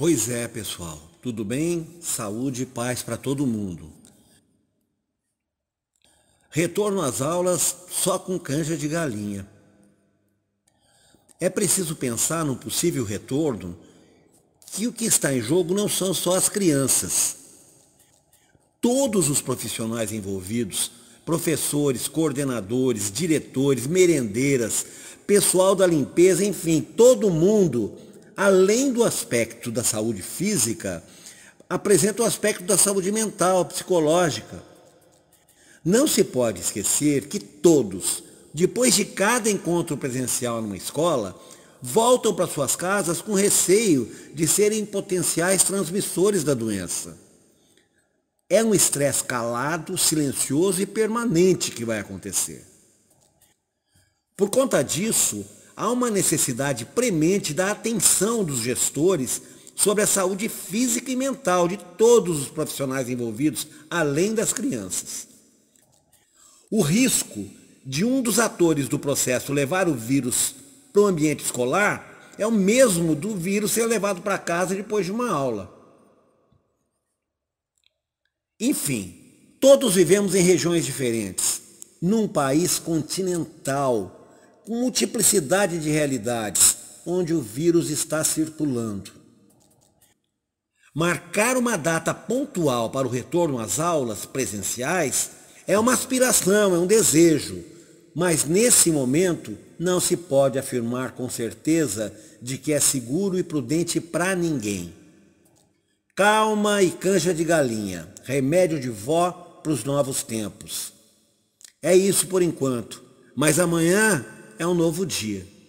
Pois é, pessoal. Tudo bem? Saúde e paz para todo mundo. Retorno às aulas só com canja de galinha. É preciso pensar no possível retorno que o que está em jogo não são só as crianças. Todos os profissionais envolvidos, professores, coordenadores, diretores, merendeiras, pessoal da limpeza, enfim, todo mundo além do aspecto da saúde física, apresenta o aspecto da saúde mental, psicológica. Não se pode esquecer que todos, depois de cada encontro presencial numa escola, voltam para suas casas com receio de serem potenciais transmissores da doença. É um estresse calado, silencioso e permanente que vai acontecer. Por conta disso, há uma necessidade premente da atenção dos gestores sobre a saúde física e mental de todos os profissionais envolvidos, além das crianças. O risco de um dos atores do processo levar o vírus para o ambiente escolar é o mesmo do vírus ser levado para casa depois de uma aula. Enfim, todos vivemos em regiões diferentes, num país continental multiplicidade de realidades onde o vírus está circulando. Marcar uma data pontual para o retorno às aulas presenciais é uma aspiração, é um desejo, mas nesse momento não se pode afirmar com certeza de que é seguro e prudente para ninguém. Calma e canja de galinha, remédio de vó para os novos tempos. É isso por enquanto, mas amanhã é um novo dia.